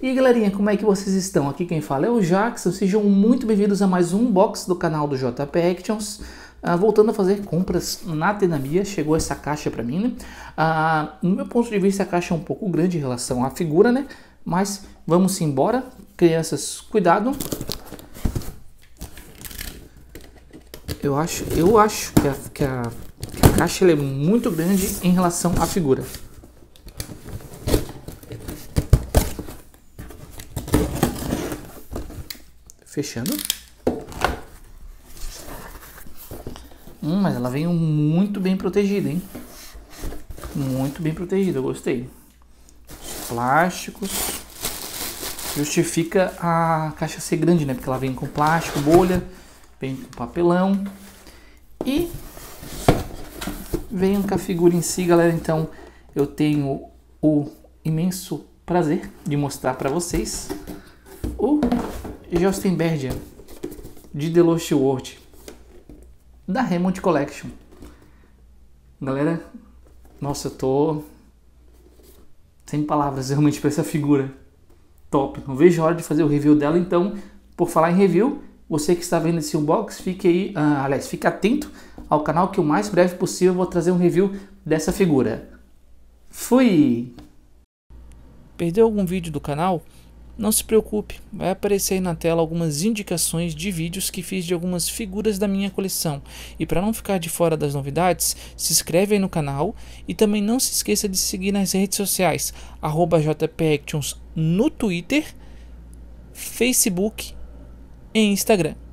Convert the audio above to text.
E galerinha, como é que vocês estão? Aqui quem fala é o Jackson, sejam muito bem-vindos a mais um box do canal do JP Actions. Ah, voltando a fazer compras na Tenamia, chegou essa caixa para mim, né? Ah, no meu ponto de vista, a caixa é um pouco grande em relação à figura, né? Mas vamos embora, crianças, cuidado. Eu acho, eu acho que a, que a, que a caixa é muito grande em relação à figura. fechando. Hum, mas ela veio muito bem protegida, hein? Muito bem protegida, eu gostei. Plásticos. Justifica a caixa ser grande, né? Porque ela vem com plástico, bolha, vem com papelão. E vem com a figura em si, galera. Então eu tenho o imenso prazer de mostrar para vocês o Justin Berger, de Lost World da Raymond Collection. Galera, nossa, eu tô sem palavras realmente para essa figura. Top. Não vejo a hora de fazer o review dela, então, por falar em review, você que está vendo esse unbox, fique aí, ah, aliás, fique atento ao canal que o mais breve possível eu vou trazer um review dessa figura. Fui! Perdeu algum vídeo do canal? Não se preocupe, vai aparecer aí na tela algumas indicações de vídeos que fiz de algumas figuras da minha coleção. E para não ficar de fora das novidades, se inscreve aí no canal e também não se esqueça de seguir nas redes sociais @jpactions no Twitter, Facebook e Instagram.